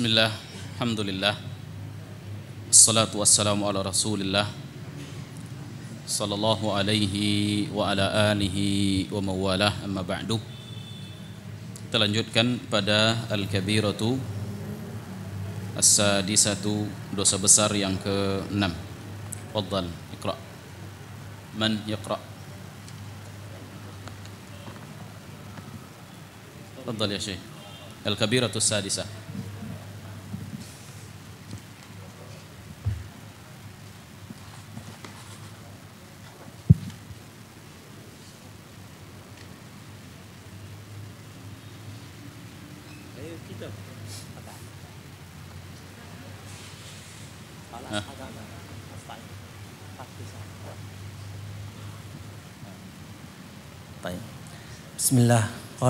Bismillah, Alhamdulillah Assalatu wassalamu ala rasulillah Sallallahu alaihi wa ala alihi wa mawalah amma ba'du Kita lanjutkan pada Al-Kabiratu As-Sadisatu dosa besar yang ke-6 Faddal, ikra' Man yakra' Faddal ya Syekh Al-Kabiratu As-Sadisah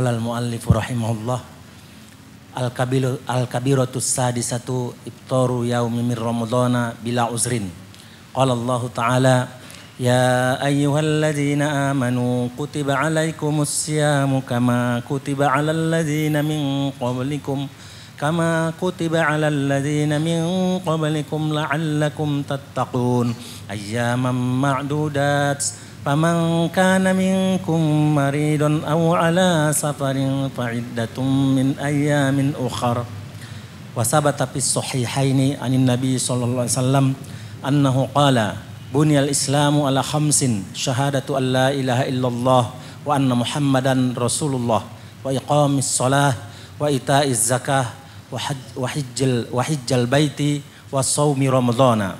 Qala al-muallif rahimahullah al-kabiru al-kabiratu sadisatu ibtaru yaumi min ramadhana bila uzrin. Qala Allah Ta'ala ya أيها amanu آمنوا كتب عليكم الصيام كما كتب على الذين من قبلكم كما كتب على الذين من قبلكم لعلكم تتقون أياما معدودات فمن كان منكم مريض أو على سفر فعدة من أيام أخر وثبت في الصحيحين عن النبي صلى الله عليه وسلم أنه قال بني الإسلام على خمس شهادة أن لا إله إلا الله وأن محمدا رسول الله وإقام الصلاة وإيتاء الزكاة وحج, وحج, وحج البيت وصوم رمضان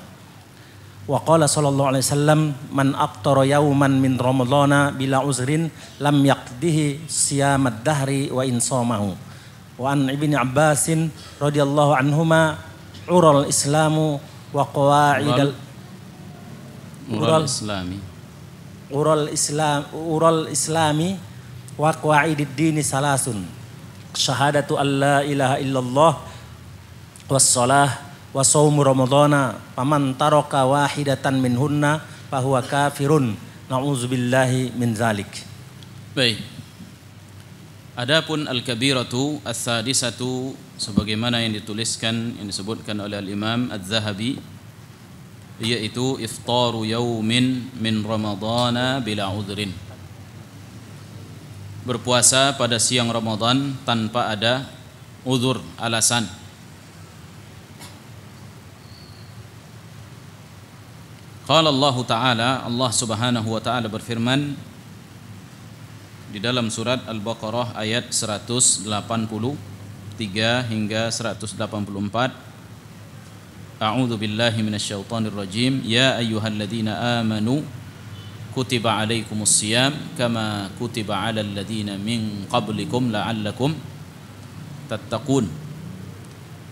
Wa qala sallallahu alaihi wasallam man aftara yauman min ramadhana bila uzrin lam yaqdihi siyamad dahri wa insamahu. Wa an ibni Abbasin radhiyallahu anhuma ural islamu wa qawaidal ural islami ural islam ural islami wa qawaidid dini salasun syahadatu alla ilaha illallah salah wa saumu ramadhana faman taraka wahidatan minhunna fahuwa kafirun na'udzubillahi min zalik baik adapun al-kabiratu as-sadisatu sebagaimana yang dituliskan yang disebutkan oleh al-Imam Az-Zahabi yaitu iftaru yaumin min ramadhana bila udhrin berpuasa pada siang Ramadan tanpa ada uzur alasan Qala Allah Ta'ala, Allah Subhanahu wa taala berfirman di dalam surat Al-Baqarah ayat 183 hingga 184. "A'udhu billahi minasyaitonir rajim. Ya ayyuhalladzina amanu kutiba alaikumus siyam kama kutiba alal ladzina min qablikum la'allakum tattaqun.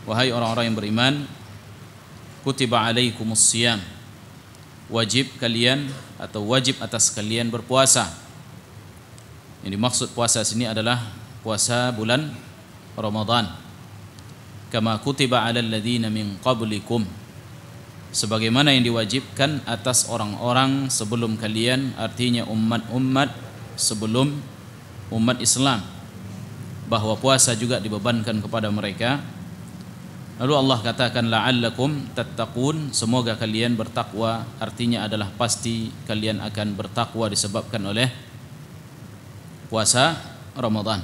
Wahai orang-orang yang beriman, kutiba alaikumus siyam wajib kalian atau wajib atas kalian berpuasa. Yang dimaksud puasa sini adalah puasa bulan Ramadan. Kama kutiba 'alal ladzina min qablikum sebagaimana yang diwajibkan atas orang-orang sebelum kalian artinya umat-umat sebelum umat Islam bahwa puasa juga dibebankan kepada mereka Lalu Allah katakan la'allakum tattaqun, semoga kalian bertakwa, artinya adalah pasti kalian akan bertakwa disebabkan oleh puasa Ramadan.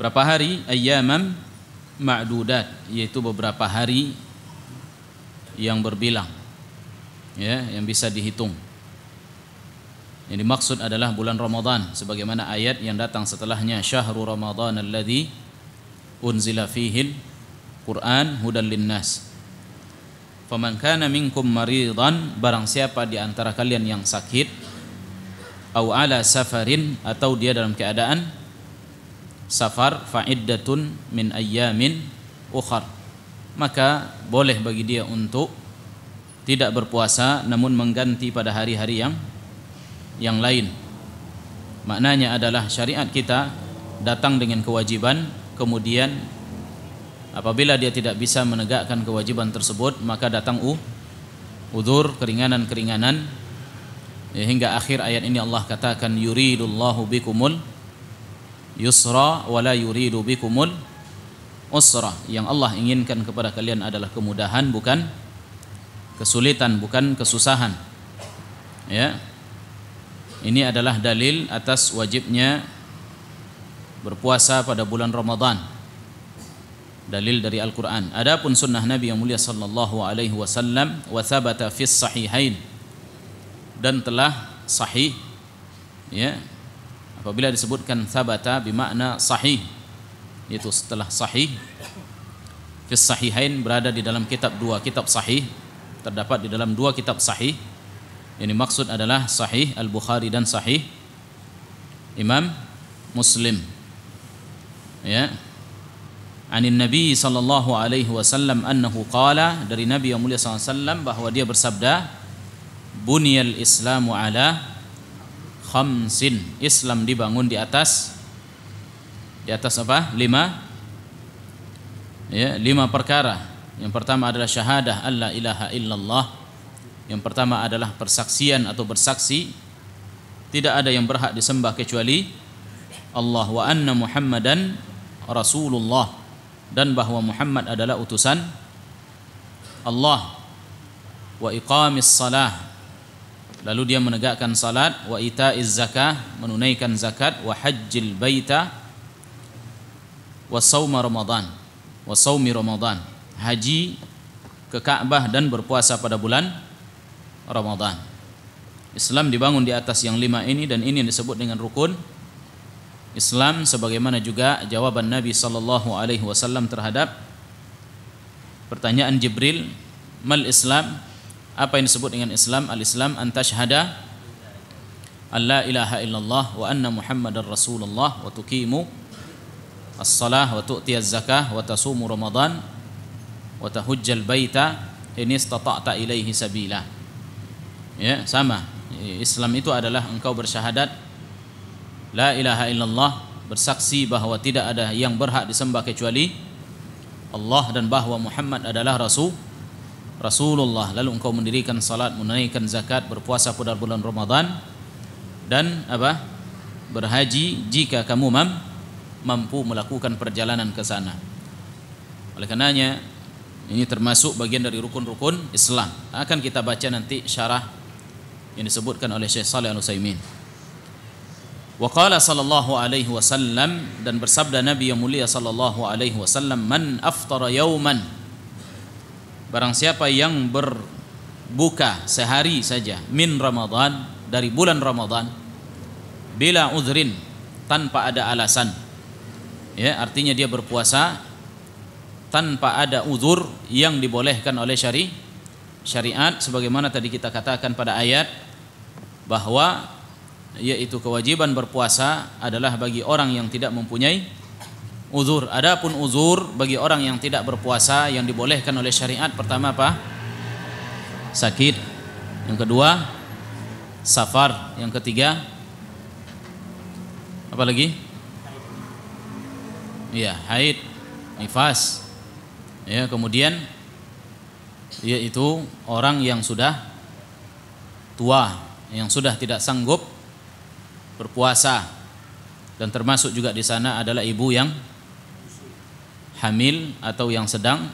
Berapa hari? Ayyamam ma'dudat, yaitu beberapa hari yang berbilang. Ya, yang bisa dihitung. Yang dimaksud adalah bulan Ramadan sebagaimana ayat yang datang setelahnya syahrul Ramadan alladzi unzila fihil Quran hudan linnas Faman kana minkum maridan barang siapa di antara kalian yang sakit au ala safarin atau dia dalam keadaan safar fa'iddatun min ayyamin ukhar maka boleh bagi dia untuk tidak berpuasa namun mengganti pada hari-hari yang yang lain maknanya adalah syariat kita datang dengan kewajiban kemudian Apabila dia tidak bisa menegakkan kewajiban tersebut, maka datang u, udur keringanan-keringanan ya, hingga akhir ayat ini Allah katakan yuridullahu bikumul yusra wala yuridu bikumul usra. Yang Allah inginkan kepada kalian adalah kemudahan bukan kesulitan, bukan kesusahan. Ya. Ini adalah dalil atas wajibnya berpuasa pada bulan Ramadan dalil dari Al-Qur'an. Adapun sunnah Nabi yang mulia sallallahu alaihi wasallam wa thabata fis sahihain dan telah sahih ya. Apabila disebutkan thabata bermakna sahih Itu setelah sahih fis sahihain berada di dalam kitab dua kitab sahih terdapat di dalam dua kitab sahih Ini maksud adalah sahih Al-Bukhari dan sahih Imam Muslim ya anin Nabi sallallahu alaihi wasallam annahu qala dari Nabi yang mulia sallallahu wasallam bahwa dia bersabda buniyal islamu ala khamsin Islam dibangun di atas di atas apa? lima ya, lima perkara yang pertama adalah syahadah alla ilaha illallah yang pertama adalah persaksian atau bersaksi tidak ada yang berhak disembah kecuali Allah wa anna muhammadan rasulullah dan bahwa Muhammad adalah utusan Allah wa iqamis salah lalu dia menegakkan salat wa itaiz zakah menunaikan zakat wa hajjil baita wa sauma ramadan wa saumi ramadan haji ke Ka'bah dan berpuasa pada bulan Ramadhan. Islam dibangun di atas yang lima ini dan ini disebut dengan rukun Islam sebagaimana juga jawaban Nabi sallallahu alaihi wasallam terhadap pertanyaan Jibril mal Islam apa yang disebut dengan Islam al-Islam antashhada Allah ilaha illallah wa anna muhammadar rasulullah wa tuqimu as-salah wa tu'ti az-zakah wa tasumu ramadan wa tahujjal baita in istata'ta ilaihi sabila ya sama Islam itu adalah engkau bersyahadat La ilaha illallah bersaksi bahwa tidak ada yang berhak disembah kecuali Allah dan bahwa Muhammad adalah Rasul Rasulullah lalu engkau mendirikan salat menunaikan zakat berpuasa pada bulan Ramadan dan apa berhaji jika kamu mam, mampu melakukan perjalanan ke sana oleh karenanya ini termasuk bagian dari rukun-rukun Islam akan kita baca nanti syarah yang disebutkan oleh Syekh Saleh Al-Utsaimin Waqala sallallahu alaihi wasallam dan bersabda Nabi yang mulia sallallahu alaihi wasallam man aftara yauman Barang siapa yang berbuka sehari saja min Ramadan dari bulan Ramadan bila udhrin tanpa ada alasan ya artinya dia berpuasa tanpa ada uzur yang dibolehkan oleh syari syariat sebagaimana tadi kita katakan pada ayat bahwa yaitu kewajiban berpuasa adalah bagi orang yang tidak mempunyai uzur. Adapun uzur bagi orang yang tidak berpuasa yang dibolehkan oleh syariat pertama apa? Sakit. Yang kedua, safar. Yang ketiga, apa lagi? Ya, haid, nifas. Ya, kemudian yaitu orang yang sudah tua, yang sudah tidak sanggup berpuasa dan termasuk juga di sana adalah ibu yang hamil atau yang sedang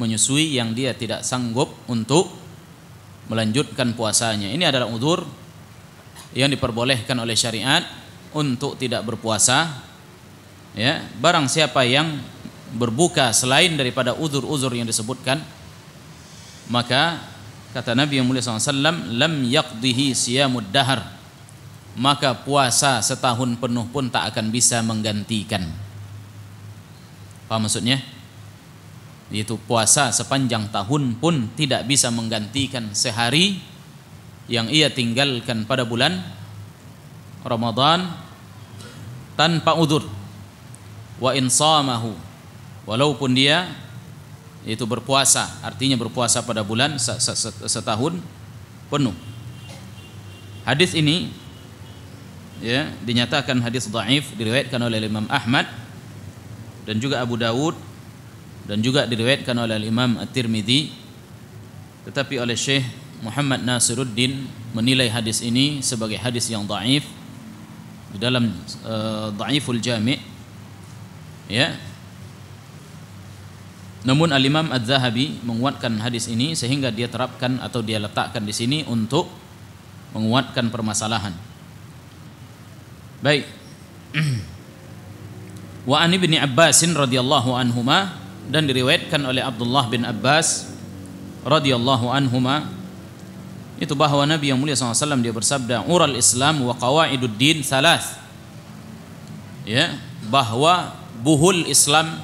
menyusui yang dia tidak sanggup untuk melanjutkan puasanya. Ini adalah uzur yang diperbolehkan oleh syariat untuk tidak berpuasa. Ya, barang siapa yang berbuka selain daripada uzur-uzur yang disebutkan maka kata Nabi yang mulia SAW lam yaqdihi siyamud dahar maka puasa setahun penuh pun tak akan bisa menggantikan. apa maksudnya? Yaitu puasa sepanjang tahun pun tidak bisa menggantikan sehari yang ia tinggalkan pada bulan Ramadan tanpa udur wa insamahu walaupun dia yaitu berpuasa artinya berpuasa pada bulan setahun penuh hadis ini ya dinyatakan hadis dhaif diriwayatkan oleh Imam Ahmad dan juga Abu Dawud dan juga diriwayatkan oleh Imam At-Tirmidzi tetapi oleh Syekh Muhammad Nasiruddin menilai hadis ini sebagai hadis yang dhaif di dalam uh, dhaiful jami' ya namun Al-Imam Az-Zahabi menguatkan hadis ini sehingga dia terapkan atau dia letakkan di sini untuk menguatkan permasalahan Baik. Wa an ibni Abbasin radhiyallahu anhuma dan diriwayatkan oleh Abdullah bin Abbas radhiyallahu anhuma itu bahwa Nabi yang mulia SAW dia bersabda ural Islam wa qawaidud din salas ya bahwa buhul Islam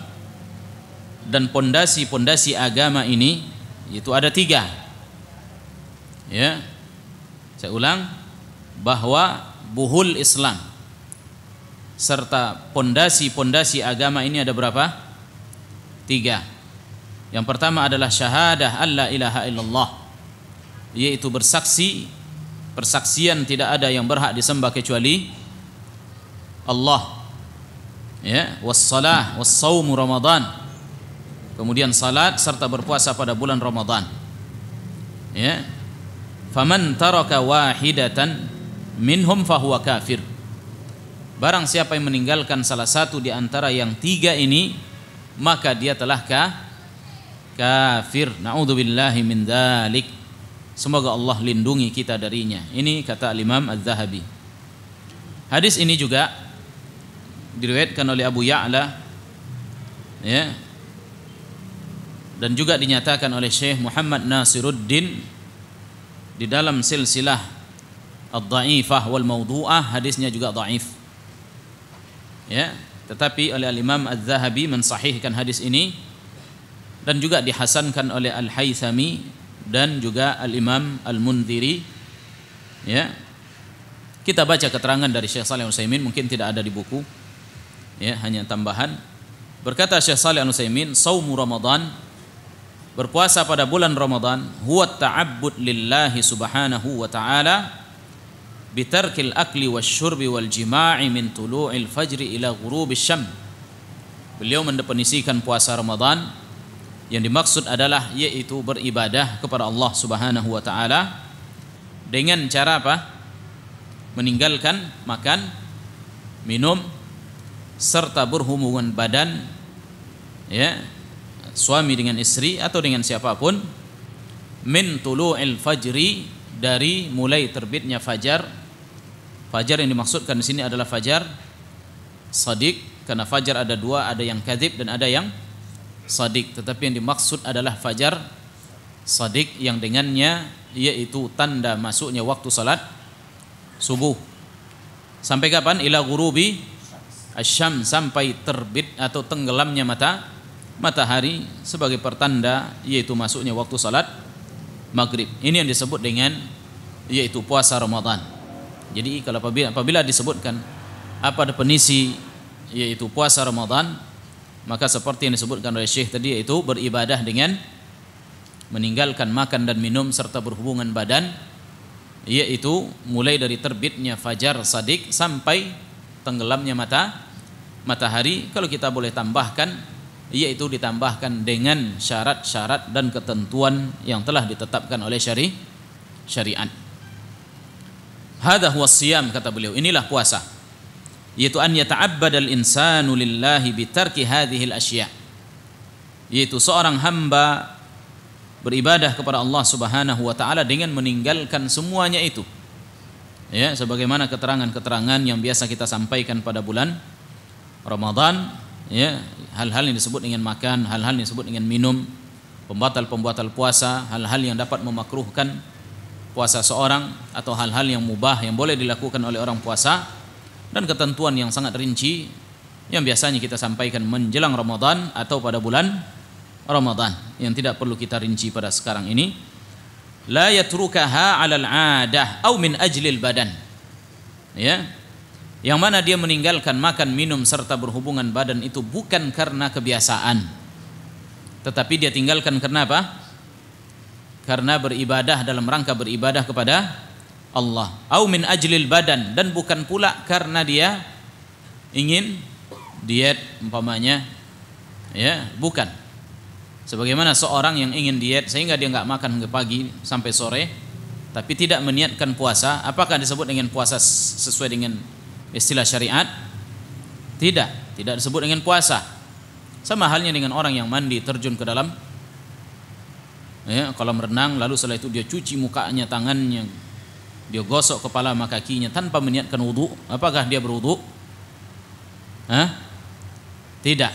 dan pondasi-pondasi agama ini itu ada tiga ya saya ulang bahwa buhul Islam serta pondasi-pondasi agama ini ada berapa? Tiga. Yang pertama adalah syahadah Allah ilaha illallah yaitu bersaksi persaksian tidak ada yang berhak disembah kecuali Allah ya wassalah wassaumu ramadan kemudian salat serta berpuasa pada bulan Ramadan ya faman taraka wahidatan minhum fahuwa kafir Barang siapa yang meninggalkan salah satu di antara yang tiga ini, maka dia telah kah? kafir. Nauzubillahi min dzalik. Semoga Allah lindungi kita darinya. Ini kata Imam Az-Zahabi. Hadis ini juga diriwayatkan oleh Abu Ya'la ya. Dan juga dinyatakan oleh Syekh Muhammad Nasiruddin di dalam silsilah Ad-Dha'ifah wal Mawdu'ah hadisnya juga dhaif ya tetapi oleh al-Imam Az-Zahabi mensahihkan hadis ini dan juga dihasankan oleh Al-Haythami dan juga Al-Imam al Mundiri ya kita baca keterangan dari Syekh Saleh Utsaimin mungkin tidak ada di buku ya hanya tambahan berkata Syekh Saleh Utsaimin saumu ramadan berpuasa pada bulan Ramadan huwa ta'abbud lillahi subhanahu wa ta'ala bitarkil akli wasyurbi wal jima'i min tulu'il fajri ila syam. Beliau mendefinisikan puasa Ramadan yang dimaksud adalah yaitu beribadah kepada Allah Subhanahu wa taala dengan cara apa? Meninggalkan makan, minum serta berhubungan badan ya suami dengan istri atau dengan siapapun min tulu'il fajri dari mulai terbitnya fajar. Fajar yang dimaksudkan di sini adalah fajar sadik karena fajar ada dua, ada yang kadib dan ada yang sadik. Tetapi yang dimaksud adalah fajar sadik yang dengannya yaitu tanda masuknya waktu salat subuh. Sampai kapan? Ila ghurubi asyam sampai terbit atau tenggelamnya mata matahari sebagai pertanda yaitu masuknya waktu salat maghrib. Ini yang disebut dengan yaitu puasa Ramadan. Jadi kalau apabila, apabila disebutkan apa definisi yaitu puasa Ramadan, maka seperti yang disebutkan oleh Syekh tadi yaitu beribadah dengan meninggalkan makan dan minum serta berhubungan badan yaitu mulai dari terbitnya fajar sadik sampai tenggelamnya mata matahari kalau kita boleh tambahkan yaitu ditambahkan dengan syarat-syarat dan ketentuan yang telah ditetapkan oleh syari syariat. Hada huwa kata beliau. Inilah puasa. Yaitu an yata'abbada al-insanu lillahi bitarki hadhihi al-asya. Yaitu seorang hamba beribadah kepada Allah Subhanahu wa taala dengan meninggalkan semuanya itu. Ya, sebagaimana keterangan-keterangan yang biasa kita sampaikan pada bulan Ramadan, ya, hal-hal yang disebut dengan makan, hal-hal yang disebut dengan minum, pembatal-pembatal puasa, hal-hal yang dapat memakruhkan puasa seorang atau hal-hal yang mubah yang boleh dilakukan oleh orang puasa dan ketentuan yang sangat rinci yang biasanya kita sampaikan menjelang Ramadan atau pada bulan Ramadan yang tidak perlu kita rinci pada sekarang ini la yatrukaha 'alal 'adah au min ajlil badan ya yang mana dia meninggalkan makan, minum serta berhubungan badan itu bukan karena kebiasaan. Tetapi dia tinggalkan karena apa? Karena beribadah dalam rangka beribadah kepada Allah. Au min ajlil badan dan bukan pula karena dia ingin diet umpamanya. Ya, bukan. Sebagaimana seorang yang ingin diet sehingga dia nggak makan hingga pagi sampai sore tapi tidak meniatkan puasa, apakah disebut dengan puasa sesuai dengan istilah syariat tidak tidak disebut dengan puasa sama halnya dengan orang yang mandi terjun ke dalam ya, kolam renang lalu setelah itu dia cuci mukanya tangannya dia gosok kepala sama kakinya tanpa meniatkan wudhu apakah dia berwudhu Hah? tidak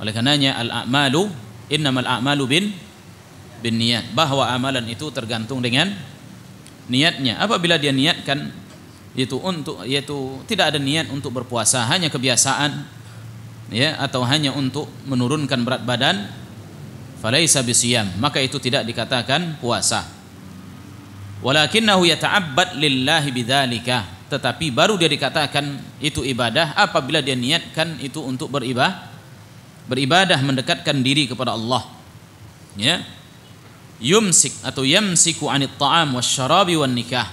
oleh karenanya al-a'malu innamal a'malu bin bin niat bahwa amalan itu tergantung dengan niatnya apabila dia niatkan yaitu untuk yaitu tidak ada niat untuk berpuasa hanya kebiasaan ya atau hanya untuk menurunkan berat badan falaisa bisiyam maka itu tidak dikatakan puasa walakinnahu yata'abbad lillahi bidzalika tetapi baru dia dikatakan itu ibadah apabila dia niatkan itu untuk beribadah beribadah mendekatkan diri kepada Allah ya yumsik atau yamsiku anit ta'am wasyarabi wan nikah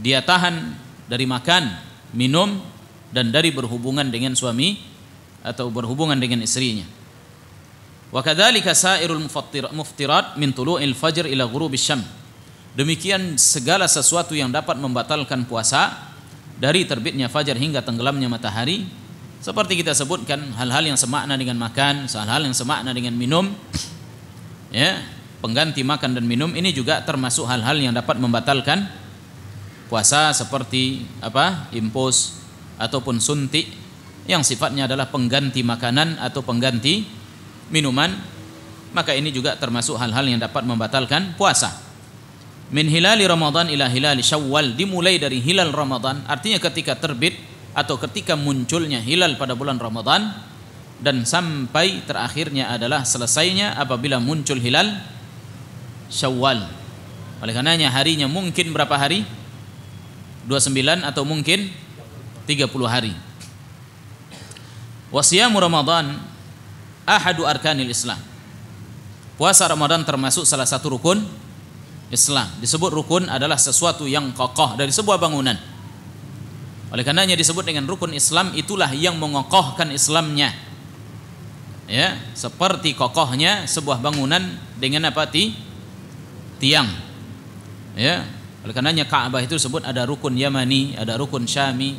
dia tahan dari makan, minum dan dari berhubungan dengan suami atau berhubungan dengan istrinya. Wa sairul muftirat min tulu'il fajr ila ghurubis syams. Demikian segala sesuatu yang dapat membatalkan puasa dari terbitnya fajar hingga tenggelamnya matahari seperti kita sebutkan hal-hal yang semakna dengan makan, hal-hal yang semakna dengan minum ya, pengganti makan dan minum ini juga termasuk hal-hal yang dapat membatalkan puasa seperti apa impus ataupun suntik yang sifatnya adalah pengganti makanan atau pengganti minuman maka ini juga termasuk hal-hal yang dapat membatalkan puasa min hilali ramadan ila hilali syawal dimulai dari hilal ramadan artinya ketika terbit atau ketika munculnya hilal pada bulan ramadan dan sampai terakhirnya adalah selesainya apabila muncul hilal syawal oleh karenanya harinya mungkin berapa hari 29 atau mungkin 30 hari. Wasiyamu Ramadan ahadu arkanil Islam. Puasa Ramadan termasuk salah satu rukun Islam. Disebut rukun adalah sesuatu yang kokoh dari sebuah bangunan. Oleh karenanya disebut dengan rukun Islam itulah yang mengokohkan Islamnya. Ya, seperti kokohnya sebuah bangunan dengan apa ti? tiang. Ya, oleh karenanya Ka'bah itu disebut ada rukun Yamani, ada rukun Syami.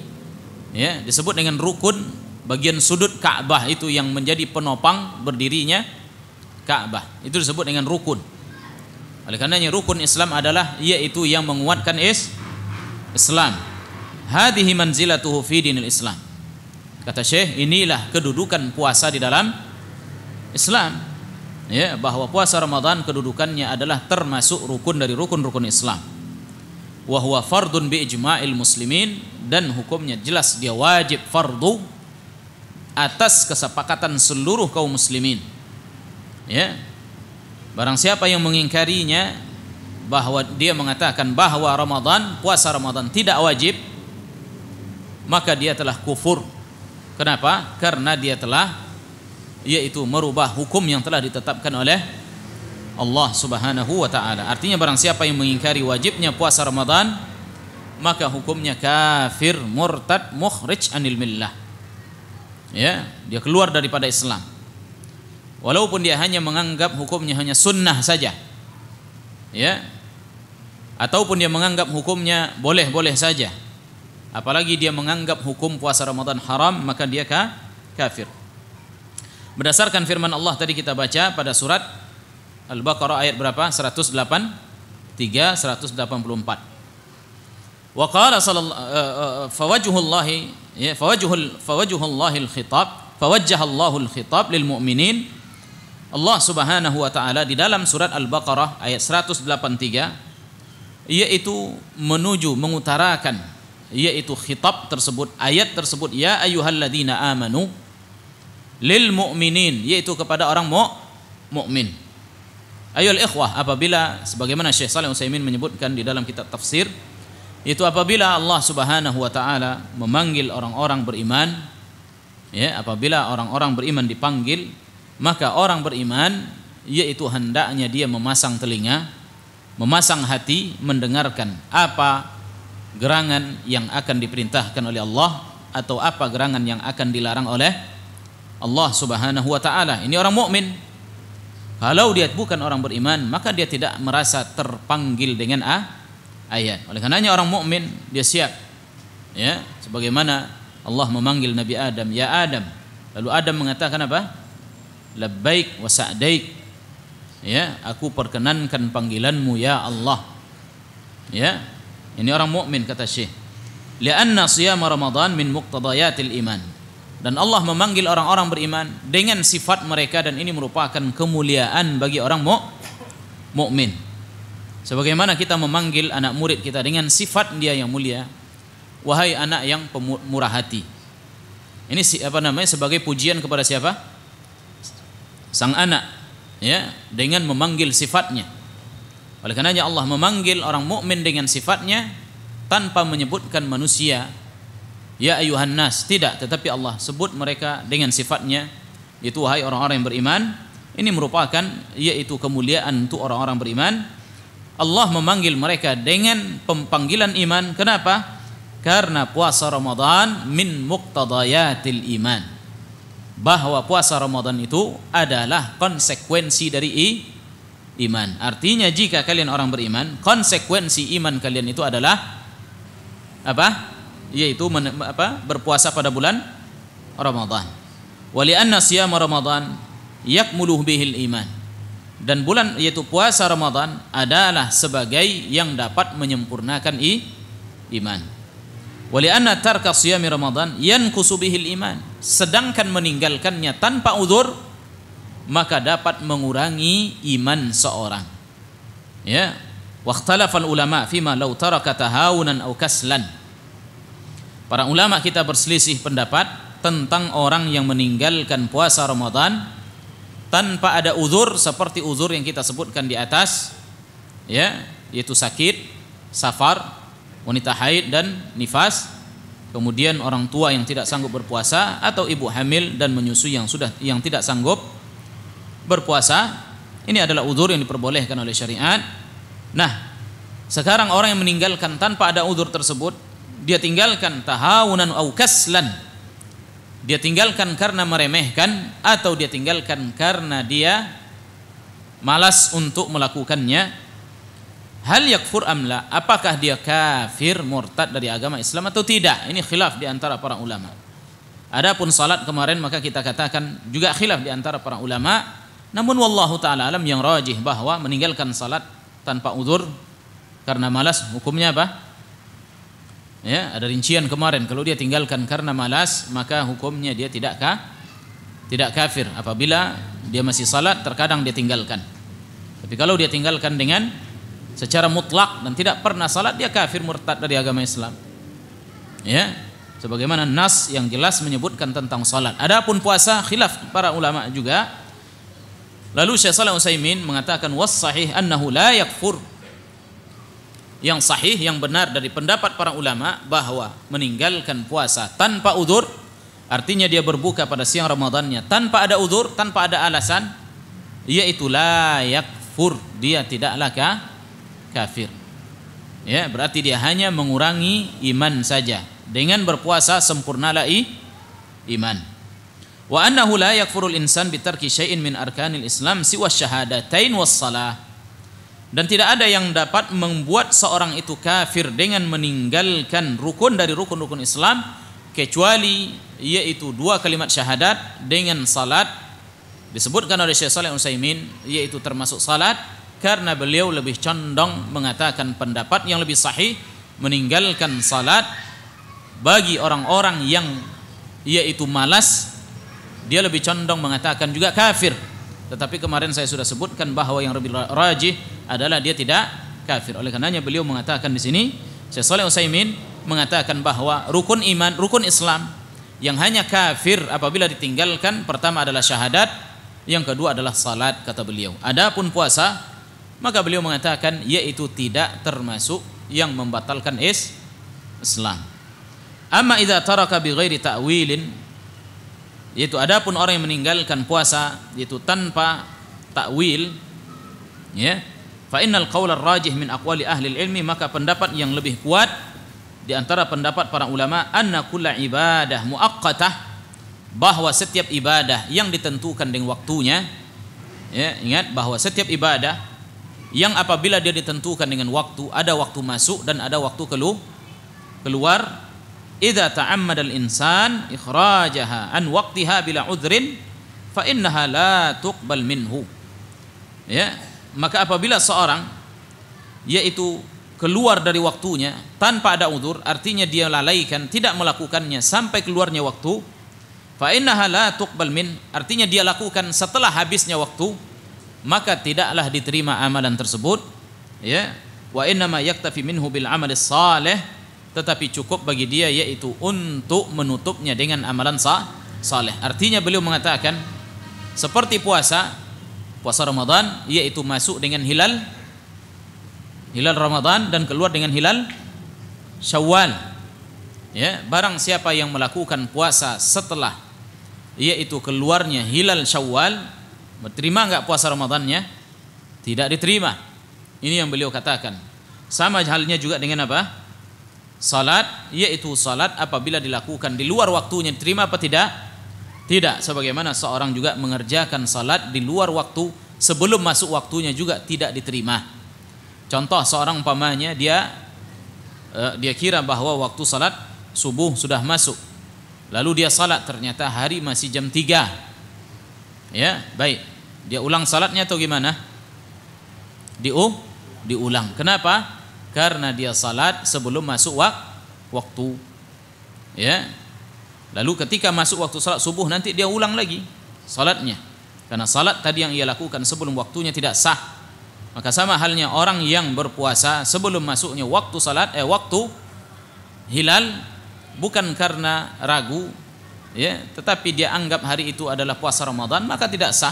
Ya, disebut dengan rukun bagian sudut Ka'bah itu yang menjadi penopang berdirinya Ka'bah. Itu disebut dengan rukun. Oleh karenanya rukun Islam adalah yaitu yang menguatkan is Islam. Hadhihi manzilatuhu fi dinil Islam. Kata Syekh, inilah kedudukan puasa di dalam Islam. Ya, bahwa puasa Ramadan kedudukannya adalah termasuk rukun dari rukun-rukun Islam wa fardun bi ijma'il muslimin dan hukumnya jelas dia wajib fardu atas kesepakatan seluruh kaum muslimin. Ya. Barang siapa yang mengingkarinya bahwa dia mengatakan bahwa Ramadan, puasa Ramadan tidak wajib, maka dia telah kufur. Kenapa? Karena dia telah yaitu merubah hukum yang telah ditetapkan oleh Allah Subhanahu wa taala. Artinya barang siapa yang mengingkari wajibnya puasa Ramadan, maka hukumnya kafir, murtad, mukhrij anil millah. Ya, dia keluar daripada Islam. Walaupun dia hanya menganggap hukumnya hanya sunnah saja. Ya. Ataupun dia menganggap hukumnya boleh-boleh saja. Apalagi dia menganggap hukum puasa Ramadan haram, maka dia kafir. Berdasarkan firman Allah tadi kita baca pada surat Al-Baqarah ayat berapa? 108 3 184. Wa qala sallallahu eh, eh, eh, fawajhullahi ya fawajhul fawajhullahi al-khitab fawajjahallahu al-khitab lil mu'minin Allah Subhanahu wa taala di dalam surat Al-Baqarah ayat 183 yaitu menuju mengutarakan yaitu khitab tersebut ayat tersebut ya ayyuhalladzina amanu lil mu'minin yaitu kepada orang mu mukmin Ayol ikhwah apabila sebagaimana Syekh Saleh Utsaimin menyebutkan di dalam kitab tafsir itu apabila Allah Subhanahu wa taala memanggil orang-orang beriman ya apabila orang-orang beriman dipanggil maka orang beriman yaitu hendaknya dia memasang telinga memasang hati mendengarkan apa gerangan yang akan diperintahkan oleh Allah atau apa gerangan yang akan dilarang oleh Allah Subhanahu wa taala ini orang mukmin kalau dia bukan orang beriman, maka dia tidak merasa terpanggil dengan a ah, ayat. Oleh karenanya orang mukmin dia siap. Ya, sebagaimana Allah memanggil Nabi Adam, "Ya Adam." Lalu Adam mengatakan apa? "Labbaik wa sa'daik." Ya, aku perkenankan panggilanmu ya Allah. Ya. Ini orang mukmin kata Syekh. Lianna siyam Ramadan min muqtadayatil iman dan Allah memanggil orang-orang beriman dengan sifat mereka dan ini merupakan kemuliaan bagi orang mukmin. Sebagaimana kita memanggil anak murid kita dengan sifat dia yang mulia, wahai anak yang murah hati. Ini apa namanya sebagai pujian kepada siapa? Sang anak ya, dengan memanggil sifatnya. Oleh karenanya Allah memanggil orang mukmin dengan sifatnya tanpa menyebutkan manusia ya ayuhan nas tidak tetapi Allah sebut mereka dengan sifatnya yaitu wahai orang-orang yang beriman ini merupakan yaitu kemuliaan untuk orang-orang beriman Allah memanggil mereka dengan pemanggilan iman kenapa karena puasa Ramadan min muqtadayatil iman bahwa puasa Ramadan itu adalah konsekuensi dari i, iman artinya jika kalian orang beriman konsekuensi iman kalian itu adalah apa yaitu men, apa, berpuasa pada bulan Ramadan. Walianna siyam Ramadan yakmuluh bihil iman. Dan bulan yaitu puasa Ramadan adalah sebagai yang dapat menyempurnakan i, iman. Walianna tarka siyam Ramadan yankusu bihil iman. Sedangkan meninggalkannya tanpa uzur maka dapat mengurangi iman seorang. Ya. Waktalafal ulama fima law taraka tahawunan au kaslan Para ulama kita berselisih pendapat tentang orang yang meninggalkan puasa Ramadan tanpa ada uzur seperti uzur yang kita sebutkan di atas ya, yaitu sakit, safar, wanita haid dan nifas, kemudian orang tua yang tidak sanggup berpuasa atau ibu hamil dan menyusui yang sudah yang tidak sanggup berpuasa. Ini adalah uzur yang diperbolehkan oleh syariat. Nah, sekarang orang yang meninggalkan tanpa ada uzur tersebut dia tinggalkan tahawunan au kaslan dia tinggalkan karena meremehkan atau dia tinggalkan karena dia malas untuk melakukannya hal yakfur amla apakah dia kafir murtad dari agama Islam atau tidak ini khilaf di antara para ulama adapun salat kemarin maka kita katakan juga khilaf di antara para ulama namun wallahu taala alam yang rajih bahwa meninggalkan salat tanpa uzur karena malas hukumnya apa ya ada rincian kemarin kalau dia tinggalkan karena malas maka hukumnya dia tidak ka, tidak kafir apabila dia masih salat terkadang dia tinggalkan tapi kalau dia tinggalkan dengan secara mutlak dan tidak pernah salat dia kafir murtad dari agama Islam ya sebagaimana nas yang jelas menyebutkan tentang salat adapun puasa khilaf para ulama juga lalu Syekh Shalih Utsaimin mengatakan was sahih annahu la yakfur yang sahih yang benar dari pendapat para ulama bahwa meninggalkan puasa tanpa udur artinya dia berbuka pada siang Ramadannya tanpa ada udur, tanpa ada alasan yaitu layak fur dia tidaklah kafir. Ya, berarti dia hanya mengurangi iman saja. Dengan berpuasa sempurnalah iman. Wa annahu la yakfurul insan bitarki syai'in min arkanil Islam siwa syahadatain was salah dan tidak ada yang dapat membuat seorang itu kafir dengan meninggalkan rukun dari rukun-rukun Islam kecuali yaitu dua kalimat syahadat dengan salat disebutkan oleh Syekh Saleh Utsaimin yaitu termasuk salat karena beliau lebih condong mengatakan pendapat yang lebih sahih meninggalkan salat bagi orang-orang yang yaitu malas dia lebih condong mengatakan juga kafir tetapi kemarin saya sudah sebutkan bahwa yang lebih rajih adalah dia tidak kafir. Oleh karenanya beliau mengatakan di sini, Syekh Saleh Utsaimin mengatakan bahwa rukun iman, rukun Islam yang hanya kafir apabila ditinggalkan pertama adalah syahadat, yang kedua adalah salat kata beliau. Adapun puasa, maka beliau mengatakan yaitu tidak termasuk yang membatalkan is Islam. Amma idza taraka bi ghairi ta'wilin yaitu adapun orang yang meninggalkan puasa yaitu tanpa takwil ya fa innal qaul rajih min aqwali ahli ilmi maka pendapat yang lebih kuat di antara pendapat para ulama anna kullu ibadah muaqqatah bahwa setiap ibadah yang ditentukan dengan waktunya ya ingat bahwa setiap ibadah yang apabila dia ditentukan dengan waktu ada waktu masuk dan ada waktu keluar idza ta'ammada al-insan ikhrajaha an waqtiha bila udhrin fa innaha la tuqbal minhu ya maka apabila seorang yaitu keluar dari waktunya tanpa ada udur artinya dia lalaikan tidak melakukannya sampai keluarnya waktu fa innaha la tuqbal min artinya dia lakukan setelah habisnya waktu maka tidaklah diterima amalan tersebut ya wa innama yaktafi minhu bil amali salih tetapi cukup bagi dia yaitu untuk menutupnya dengan amalan sah saleh. Artinya beliau mengatakan seperti puasa puasa Ramadan yaitu masuk dengan hilal hilal Ramadan dan keluar dengan hilal Syawal. Ya, barang siapa yang melakukan puasa setelah yaitu keluarnya hilal Syawal, diterima enggak puasa Ramadannya? Tidak diterima. Ini yang beliau katakan. Sama halnya juga dengan apa? salat yaitu salat apabila dilakukan di luar waktunya diterima apa tidak? Tidak, sebagaimana seorang juga mengerjakan salat di luar waktu sebelum masuk waktunya juga tidak diterima. Contoh seorang umpamanya dia eh, dia kira bahwa waktu salat subuh sudah masuk. Lalu dia salat ternyata hari masih jam 3. Ya, baik. Dia ulang salatnya atau gimana? Diu diulang. Kenapa? karena dia salat sebelum masuk waktu. Ya. Lalu ketika masuk waktu salat subuh nanti dia ulang lagi salatnya. Karena salat tadi yang ia lakukan sebelum waktunya tidak sah. Maka sama halnya orang yang berpuasa sebelum masuknya waktu salat eh waktu hilal bukan karena ragu ya, tetapi dia anggap hari itu adalah puasa Ramadan maka tidak sah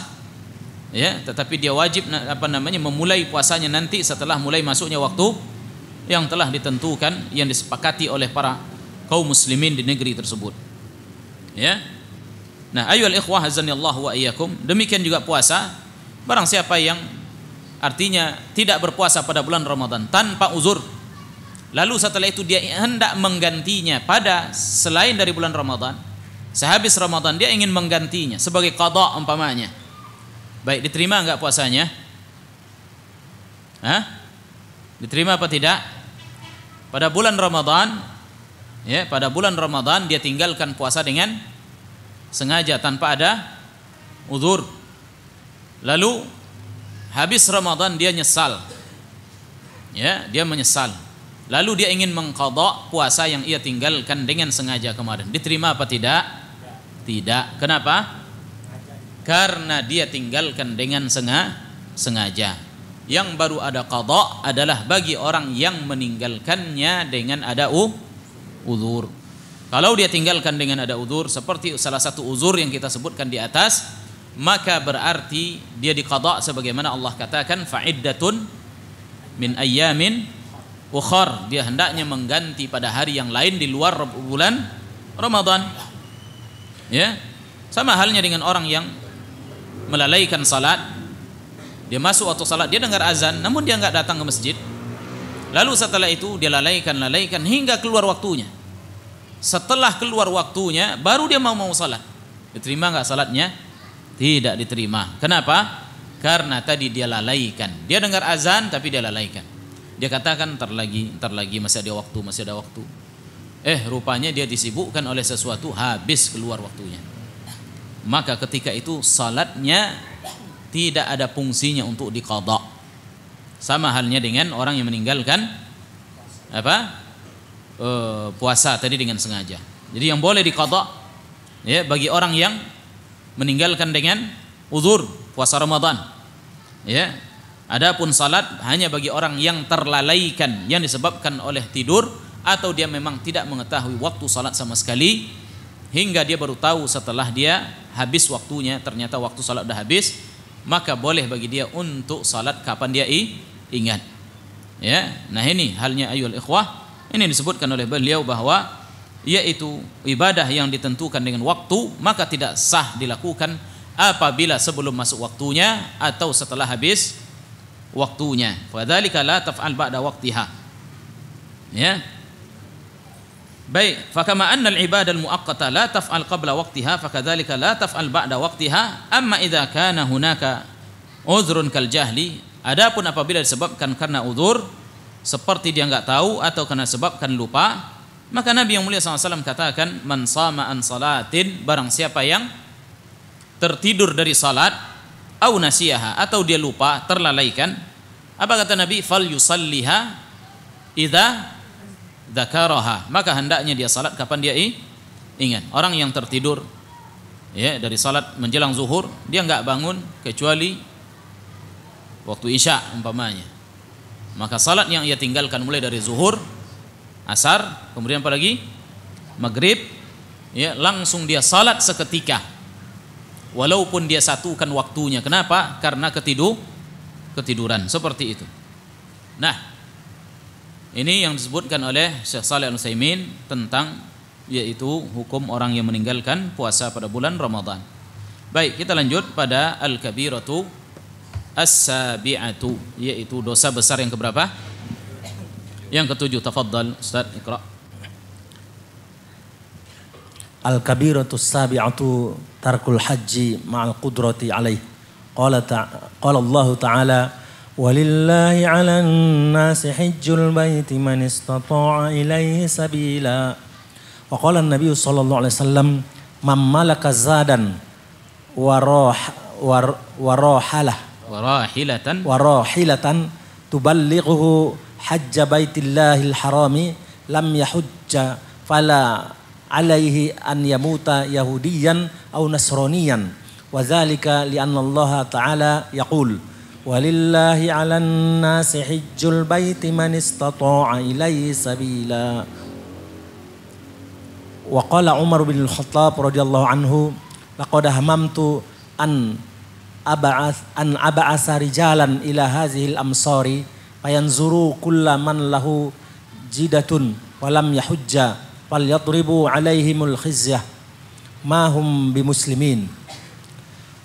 ya tetapi dia wajib apa namanya memulai puasanya nanti setelah mulai masuknya waktu yang telah ditentukan yang disepakati oleh para kaum muslimin di negeri tersebut ya nah ayyuhal ikhwah azanillahu wa iyyakum demikian juga puasa barang siapa yang artinya tidak berpuasa pada bulan Ramadan tanpa uzur lalu setelah itu dia hendak menggantinya pada selain dari bulan Ramadan sehabis Ramadan dia ingin menggantinya sebagai qada umpamanya baik diterima enggak puasanya Hah? diterima apa tidak pada bulan Ramadan ya, pada bulan Ramadan dia tinggalkan puasa dengan sengaja tanpa ada uzur. Lalu habis Ramadan dia nyesal. Ya, dia menyesal. Lalu dia ingin mengkodok puasa yang ia tinggalkan dengan sengaja kemarin. Diterima apa tidak? Tidak. Kenapa? Karena dia tinggalkan dengan sengaja yang baru ada qada adalah bagi orang yang meninggalkannya dengan ada u, uzur. Kalau dia tinggalkan dengan ada uzur seperti salah satu uzur yang kita sebutkan di atas, maka berarti dia diqada sebagaimana Allah katakan fa'iddatun min ayyamin ukhar. Dia hendaknya mengganti pada hari yang lain di luar bulan Ramadan. Ya. Sama halnya dengan orang yang melalaikan salat dia masuk waktu salat, dia dengar azan, namun dia nggak datang ke masjid. Lalu setelah itu dia lalaikan, lalaikan hingga keluar waktunya. Setelah keluar waktunya, baru dia mau mau salat. Diterima nggak salatnya? Tidak diterima. Kenapa? Karena tadi dia lalaikan. Dia dengar azan tapi dia lalaikan. Dia katakan ntar lagi, ntar lagi masih ada waktu, masih ada waktu. Eh rupanya dia disibukkan oleh sesuatu habis keluar waktunya. Maka ketika itu salatnya tidak ada fungsinya untuk dikodok sama halnya dengan orang yang meninggalkan apa e, puasa tadi dengan sengaja jadi yang boleh dikodok ya bagi orang yang meninggalkan dengan uzur puasa Ramadan ya adapun salat hanya bagi orang yang terlalaikan yang disebabkan oleh tidur atau dia memang tidak mengetahui waktu salat sama sekali hingga dia baru tahu setelah dia habis waktunya ternyata waktu salat sudah habis maka boleh bagi dia untuk salat kapan dia ingat. Ya. Nah, ini halnya ayul ikhwah. Ini disebutkan oleh beliau bahwa yaitu ibadah yang ditentukan dengan waktu maka tidak sah dilakukan apabila sebelum masuk waktunya atau setelah habis waktunya. Fadzalika la taf'al ba'da waqtiha. Ya. Baik, fakama anna al ibadah al-muaqqata la taf'al qabla waqtiha fakadzalika la taf'al ba'da waqtiha amma idza kana hunaka uzrun kal jahli adapun apabila disebabkan karena uzur seperti dia enggak tahu atau karena sebabkan lupa maka Nabi yang mulia SAW katakan man sama an salatin barang siapa yang tertidur dari salat au nasiyaha atau dia lupa terlalaikan apa kata Nabi fal yusalliha idza dzakaraha, maka hendaknya dia salat kapan dia ingat. Orang yang tertidur ya dari salat menjelang zuhur, dia enggak bangun kecuali waktu isya umpamanya. Maka salat yang ia tinggalkan mulai dari zuhur, asar, kemudian apa lagi? Maghrib, ya langsung dia salat seketika walaupun dia satukan waktunya. Kenapa? Karena ketidur ketiduran seperti itu. Nah, ini yang disebutkan oleh Syekh Saleh Al-Utsaimin tentang yaitu hukum orang yang meninggalkan puasa pada bulan Ramadan. Baik, kita lanjut pada al-kabiratu as-sabi'atu yaitu dosa besar yang keberapa? Yang ketujuh, tafadhal Ustaz Iqra. Al-kabiratu as-sabi'atu tarkul haji ma'al qudrati alaih. Qala ta Allah Ta'ala ولله على الناس حج البيت من استطاع إليه سبيلا وقال النبي صلى الله عليه وسلم من ملك زادا وراح وراحلة وراحلة وراحلة تبلغه حج بيت الله الحرام لم يحج فلا عليه أن يموت يهوديا أو نصرانيا وذلك لأن الله تعالى يقول Walillahi 'alan nasi hijjul baiti man istata'a ilaihi sabila. Wa qala Umar bin Al-Khattab radhiyallahu anhu, laqad hamamtu an ab'as an ab'asa rijalan ila hazihil amsari fayanzuru kulla man lahu jidatun walam yahujja fal yatribu alaihimul khizyah ma hum bimuslimin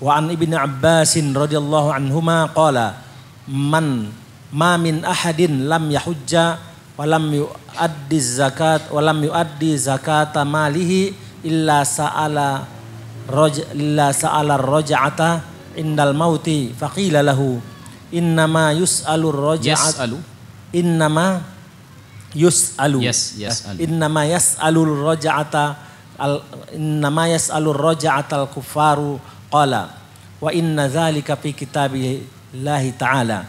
Wa an Ibnu Abbasin radhiyallahu anhuma qala man ma min ahadin lam yahujja wa lam yuaddi zakat wa lam yuaddi zakata malihi illa sa'ala raj illa sa'ala raj'ata indal mauti faqila lahu innama yus'alu raj'at yas'alu innama yus'alu yes yas'alu innama yas'alu raj'ata al innama yas'alu raj'ata al kuffaru Qala wa inna dzalika fi kitabillahi ta'ala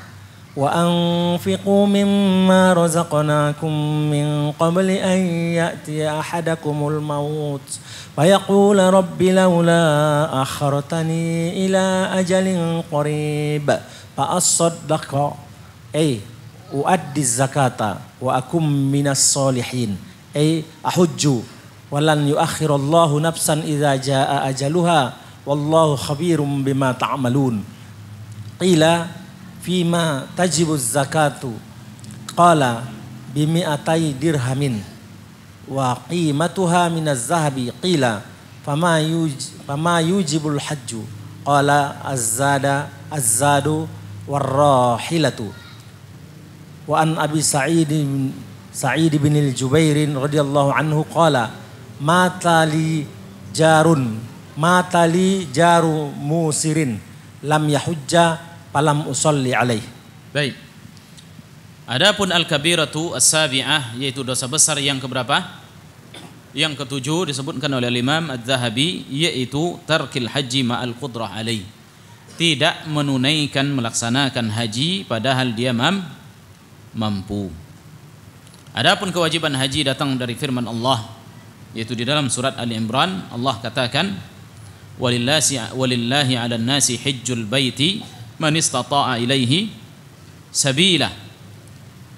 وأنفقوا مما رزقناكم من قبل أن يأتي أحدكم الموت فيقول رب لولا أخرتني إلى أجل قريب فأصدق أي أؤدي الزكاة وأكون من الصالحين أي أحج ولن يؤخر الله نفسا إذا جاء أجلها wallahu khabirum bima ta'malun. Qila fima tajibu zakatu. Qala bimi'atai dirhamin wa qimatuha minaz zahabi qila fama yuj fama yujibul hajju qala azzada azzadu warrahilatu wa an abi sa'id sa'id bin al-jubair radhiyallahu anhu qala mata li jarun matali jaru musirin lam yahujja palam usolli alaih. Baik. Adapun al-kabiratu as-sabi'ah yaitu dosa besar yang keberapa? Yang ketujuh disebutkan oleh Imam Az-Zahabi yaitu tarkil haji ma'al qudrah alaih. Tidak menunaikan melaksanakan haji padahal dia mam, mampu. Adapun kewajiban haji datang dari firman Allah yaitu di dalam surat Ali Imran Allah katakan walillahi walillahi 'alan nasi hajjul baiti man istata'a ilaihi sabila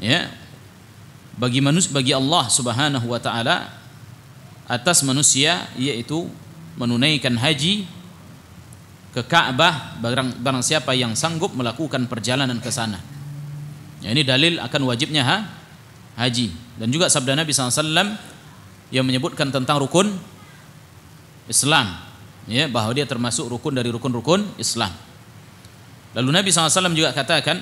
ya bagi manusia bagi Allah Subhanahu wa taala atas manusia yaitu menunaikan haji ke Ka'bah barang, barang siapa yang sanggup melakukan perjalanan ke sana. Ya, ini dalil akan wajibnya ha? haji dan juga sabda Nabi SAW yang menyebutkan tentang rukun Islam ya bahwa dia termasuk rukun dari rukun-rukun Islam. Lalu Nabi SAW juga katakan,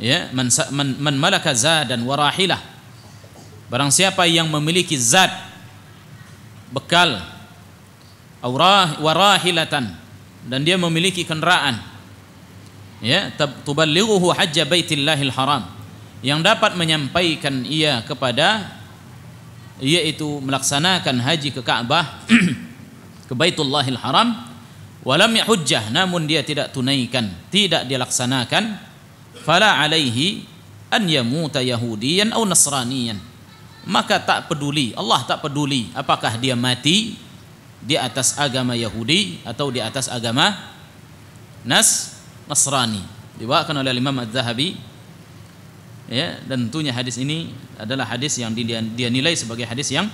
ya man, man, man malaka dan warahilah. Barang siapa yang memiliki zat bekal aurah warahilatan dan dia memiliki kendaraan ya tuballighuhu hajja baitillahil haram yang dapat menyampaikan ia kepada yaitu melaksanakan haji ke Ka'bah ke Baitullahil Haram walam yahujjah namun dia tidak tunaikan tidak dilaksanakan fala alaihi an yamuta yahudiyan au nasraniyan maka tak peduli Allah tak peduli apakah dia mati di atas agama Yahudi atau di atas agama Nas Nasrani dibawakan oleh Imam Az-Zahabi ya dan tentunya hadis ini adalah hadis yang dia, dia nilai sebagai hadis yang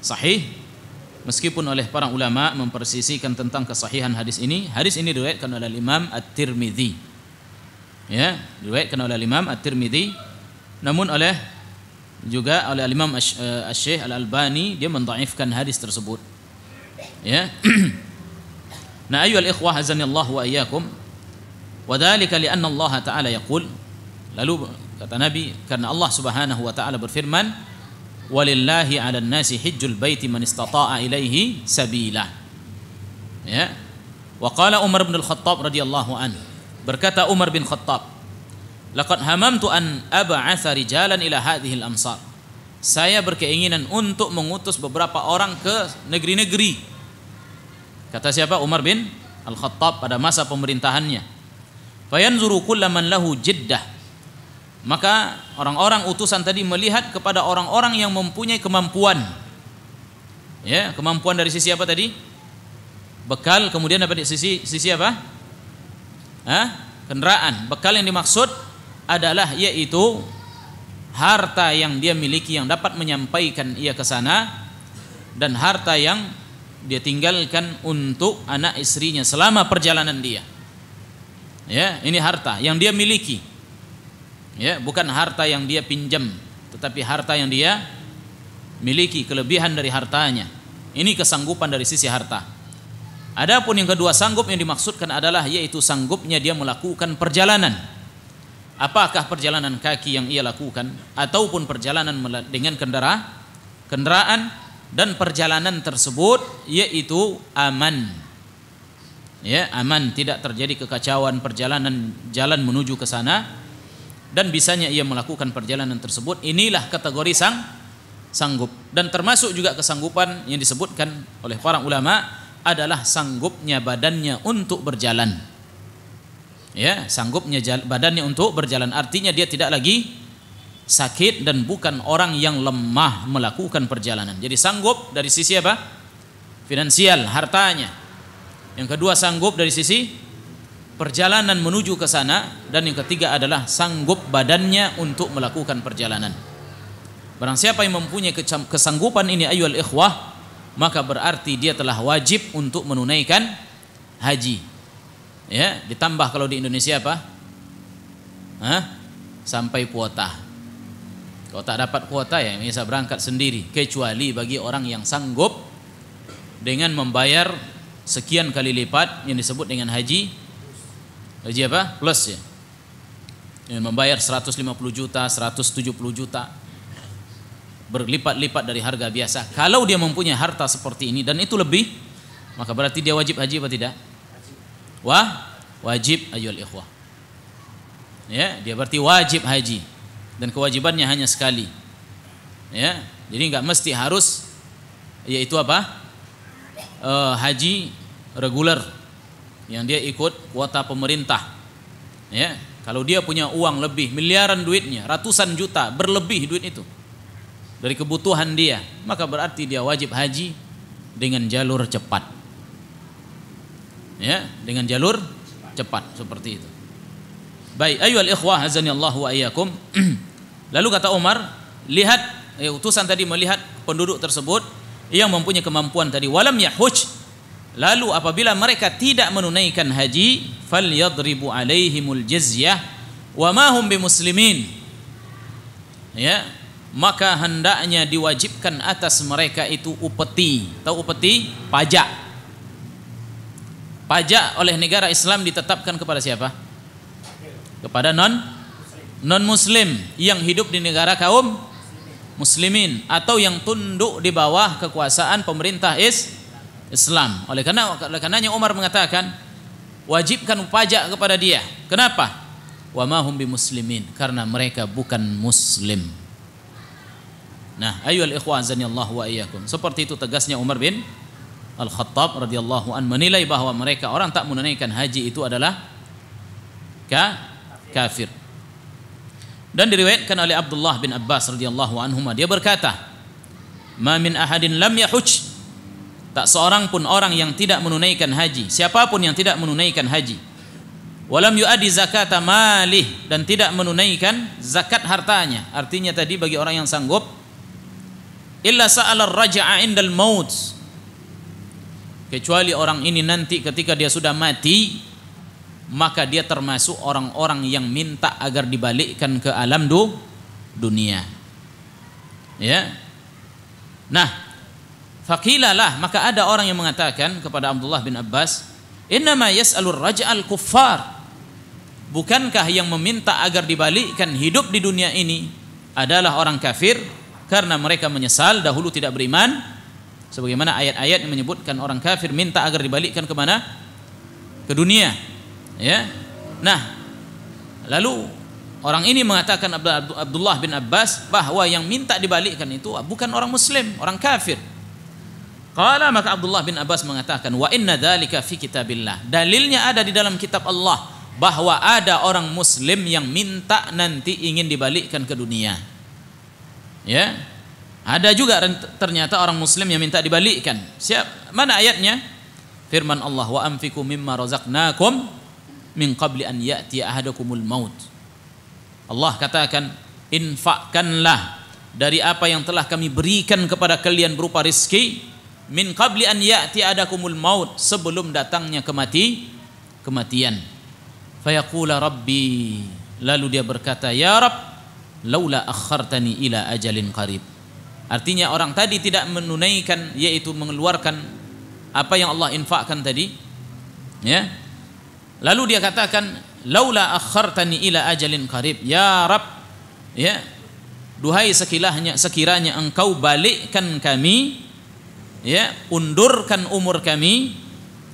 sahih Meskipun oleh para ulama mempersisikan tentang kesahihan hadis ini, hadis ini diriwayatkan oleh Imam At-Tirmidzi. Ya, diriwayatkan oleh Imam At-Tirmidzi namun oleh juga oleh Imam Asy-Syaikh eh, Al-Albani dia mendhaifkan hadis tersebut. Ya. nah, ayyuhal ikhwah azanillahu wa iyyakum. Wadhalika li Allah Ta'ala yaqul lalu kata Nabi karena Allah Subhanahu wa taala berfirman walillahi 'alan nasi hijjul baiti man istata'a ilaihi sabila. Ya. Wa Umar bin khattab radhiyallahu anhu. Berkata Umar bin Khattab, "Laqad hamamtu an ab'atsa rijalan ila hadhihi amsar Saya berkeinginan untuk mengutus beberapa orang ke negeri-negeri. Kata siapa? Umar bin Al-Khattab pada masa pemerintahannya. Fayanzuru kullaman lahu jiddah maka orang-orang utusan tadi melihat kepada orang-orang yang mempunyai kemampuan. Ya, kemampuan dari sisi apa tadi? Bekal, kemudian dapat dari sisi sisi apa? Hah? Kendaraan. Bekal yang dimaksud adalah yaitu harta yang dia miliki yang dapat menyampaikan ia ke sana dan harta yang dia tinggalkan untuk anak istrinya selama perjalanan dia. Ya, ini harta yang dia miliki ya bukan harta yang dia pinjam tetapi harta yang dia miliki kelebihan dari hartanya ini kesanggupan dari sisi harta adapun yang kedua sanggup yang dimaksudkan adalah yaitu sanggupnya dia melakukan perjalanan apakah perjalanan kaki yang ia lakukan ataupun perjalanan dengan kendaraan kendaraan dan perjalanan tersebut yaitu aman ya aman tidak terjadi kekacauan perjalanan jalan menuju ke sana dan bisanya ia melakukan perjalanan tersebut inilah kategori sang sanggup dan termasuk juga kesanggupan yang disebutkan oleh para ulama adalah sanggupnya badannya untuk berjalan ya sanggupnya badannya untuk berjalan artinya dia tidak lagi sakit dan bukan orang yang lemah melakukan perjalanan jadi sanggup dari sisi apa finansial hartanya yang kedua sanggup dari sisi perjalanan menuju ke sana dan yang ketiga adalah sanggup badannya untuk melakukan perjalanan. Barang siapa yang mempunyai kesanggupan ini ayuhal ikhwah maka berarti dia telah wajib untuk menunaikan haji. Ya, ditambah kalau di Indonesia apa? Hah? Sampai kuota. Kalau tak dapat kuota ya bisa berangkat sendiri kecuali bagi orang yang sanggup dengan membayar sekian kali lipat yang disebut dengan haji Gaji apa? Plus ya. Yang membayar 150 juta, 170 juta. Berlipat-lipat dari harga biasa. Kalau dia mempunyai harta seperti ini dan itu lebih, maka berarti dia wajib haji apa tidak? Wah, wajib ayol ikhwah. Ya, dia berarti wajib haji dan kewajibannya hanya sekali. Ya, jadi nggak mesti harus yaitu apa? E, haji reguler yang dia ikut kuota pemerintah. Ya, kalau dia punya uang lebih, miliaran duitnya, ratusan juta, berlebih duit itu dari kebutuhan dia, maka berarti dia wajib haji dengan jalur cepat. Ya, dengan jalur cepat seperti itu. Baik, ayo al ikhwah azani wa iyyakum. Lalu kata Umar, lihat eh, utusan tadi melihat penduduk tersebut yang mempunyai kemampuan tadi walam yahuj Lalu apabila mereka tidak menunaikan haji, falyadribu alaihimul jizyah wa ma hum bimuslimin. Ya, maka hendaknya diwajibkan atas mereka itu upeti. Tahu upeti? Pajak. Pajak oleh negara Islam ditetapkan kepada siapa? Kepada non non muslim yang hidup di negara kaum muslimin atau yang tunduk di bawah kekuasaan pemerintah is Islam. Oleh karena oleh karenanya Umar mengatakan wajibkan pajak kepada dia. Kenapa? Wa ma mahum muslimin karena mereka bukan muslim. Nah, ayo ikhwan Allah wa iyyakum. Seperti itu tegasnya Umar bin Al-Khattab radhiyallahu an menilai bahwa mereka orang tak menunaikan haji itu adalah ka kafir. Dan diriwayatkan oleh Abdullah bin Abbas radhiyallahu anhuma dia berkata, "Ma min ahadin lam yahuj tak seorang pun orang yang tidak menunaikan haji siapapun yang tidak menunaikan haji walam yuadi zakat malih dan tidak menunaikan zakat hartanya artinya tadi bagi orang yang sanggup illa sa'alar raja'a indal maut kecuali orang ini nanti ketika dia sudah mati maka dia termasuk orang-orang yang minta agar dibalikkan ke alam du, dunia ya nah Fakilalah maka ada orang yang mengatakan kepada Abdullah bin Abbas, "Innama yas'alur raj'al kuffar." Bukankah yang meminta agar dibalikkan hidup di dunia ini adalah orang kafir karena mereka menyesal dahulu tidak beriman? Sebagaimana ayat-ayat yang menyebutkan orang kafir minta agar dibalikkan ke mana? Ke dunia. Ya. Nah, lalu Orang ini mengatakan Abdullah bin Abbas bahwa yang minta dibalikkan itu bukan orang muslim, orang kafir. Qala maka Abdullah bin Abbas mengatakan wa inna dzalika fi kitabillah. Dalilnya ada di dalam kitab Allah bahwa ada orang muslim yang minta nanti ingin dibalikkan ke dunia. Ya. Ada juga ternyata orang muslim yang minta dibalikkan. Siap? Mana ayatnya? Firman Allah wa anfiqu mimma razaqnakum min qabli an ya'ti ahadakumul maut. Allah katakan infakkanlah dari apa yang telah kami berikan kepada kalian berupa rizki min qabli an ya'ti adakumul maut sebelum datangnya kemati kematian fayaqula rabbi lalu dia berkata ya rab laula akhartani ila ajalin qarib artinya orang tadi tidak menunaikan yaitu mengeluarkan apa yang Allah infakkan tadi ya lalu dia katakan laula akhartani ila ajalin qarib ya rab ya duhai sekiranya sekiranya engkau balikkan kami ya undurkan umur kami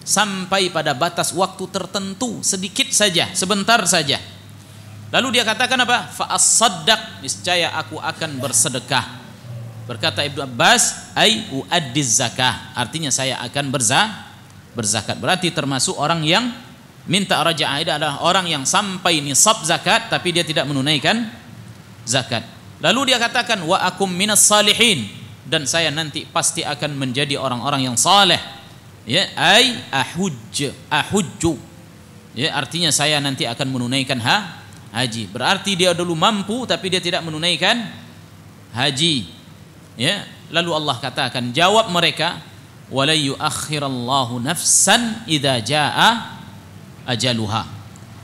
sampai pada batas waktu tertentu sedikit saja sebentar saja lalu dia katakan apa fa'asaddaq niscaya aku akan bersedekah berkata Ibnu Abbas ai uaddiz zakah artinya saya akan berza berzakat berarti termasuk orang yang minta raja aida adalah orang yang sampai nisab zakat tapi dia tidak menunaikan zakat. Lalu dia katakan wa akum minas salihin dan saya nanti pasti akan menjadi orang-orang yang saleh ya ai ahujj ahujju ya artinya saya nanti akan menunaikan ha haji berarti dia dulu mampu tapi dia tidak menunaikan haji ya lalu Allah katakan jawab mereka wala nafsan idza jaa ajaluha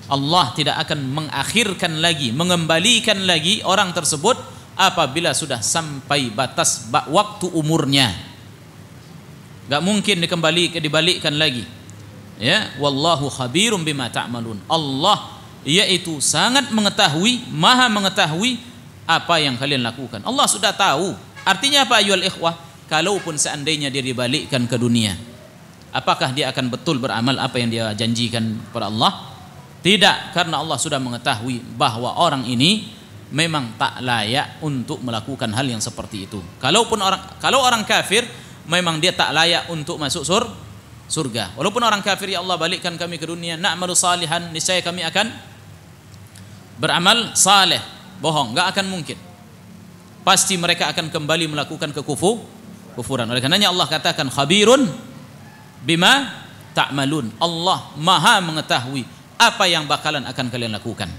Allah tidak akan mengakhirkan lagi mengembalikan lagi orang tersebut apabila sudah sampai batas waktu umurnya. Gak mungkin dikembali dibalikkan lagi. Ya, wallahu khabirum bima ta'malun. Allah yaitu sangat mengetahui, maha mengetahui apa yang kalian lakukan. Allah sudah tahu. Artinya apa ayol ikhwah? Kalaupun seandainya dia dibalikkan ke dunia, apakah dia akan betul beramal apa yang dia janjikan kepada Allah? Tidak, karena Allah sudah mengetahui bahwa orang ini memang tak layak untuk melakukan hal yang seperti itu. Kalaupun orang kalau orang kafir memang dia tak layak untuk masuk sur surga. Walaupun orang kafir ya Allah balikkan kami ke dunia na'malu salihan niscaya kami akan beramal saleh. Bohong, enggak akan mungkin. Pasti mereka akan kembali melakukan kekufu kufuran. Oleh karenanya Allah katakan khabirun bima ta'malun. Allah Maha mengetahui apa yang bakalan akan kalian lakukan.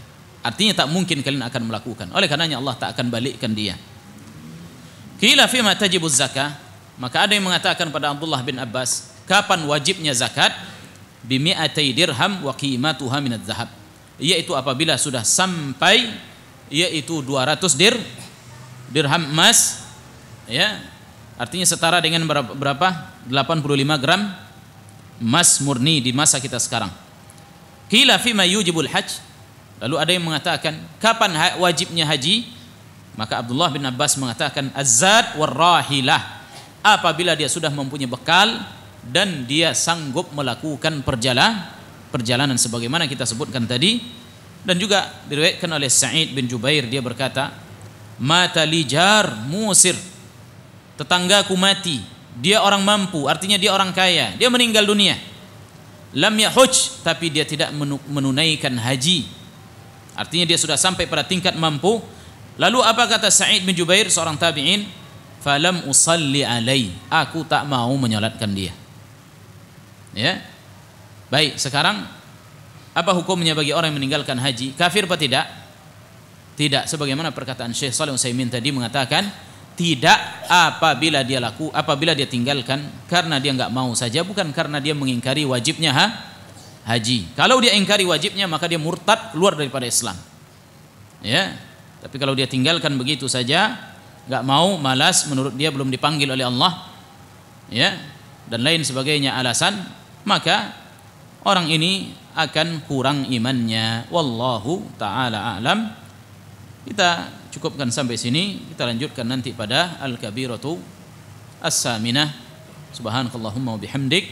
Artinya tak mungkin kalian akan melakukan. Oleh karenanya Allah tak akan balikkan dia. Qila fima tajibuz zakah? Maka ada yang mengatakan pada Abdullah bin Abbas, kapan wajibnya zakat? Bimi'atai dirham wa qimatuha minadz zahab. Yaitu apabila sudah sampai yaitu 200 dir dirham emas ya. Artinya setara dengan berapa? berapa 85 gram emas murni di masa kita sekarang. Kila fi fima yujibul hajj? Lalu ada yang mengatakan kapan wajibnya haji? Maka Abdullah bin Abbas mengatakan azad warrahilah apabila dia sudah mempunyai bekal dan dia sanggup melakukan perjalanan perjalanan sebagaimana kita sebutkan tadi dan juga diriwayatkan oleh Sa'id bin Jubair dia berkata mata lijar musir tetanggaku mati dia orang mampu artinya dia orang kaya dia meninggal dunia lam yahuj tapi dia tidak menunaikan haji Artinya dia sudah sampai pada tingkat mampu. Lalu apa kata Sa'id bin Jubair seorang tabi'in? Falam usalli alai. Aku tak mau menyolatkan dia. Ya. Baik, sekarang apa hukumnya bagi orang yang meninggalkan haji? Kafir apa tidak? Tidak. Sebagaimana perkataan Syekh Saleh Utsaimin tadi mengatakan, tidak apabila dia laku apabila dia tinggalkan karena dia nggak mau saja bukan karena dia mengingkari wajibnya ha haji. Kalau dia ingkari wajibnya maka dia murtad keluar daripada Islam. Ya. Tapi kalau dia tinggalkan begitu saja, nggak mau, malas, menurut dia belum dipanggil oleh Allah, ya, dan lain sebagainya alasan, maka orang ini akan kurang imannya. Wallahu taala alam. Kita cukupkan sampai sini, kita lanjutkan nanti pada al-kabiratu as-saminah. Subhanakallahumma wa bihamdik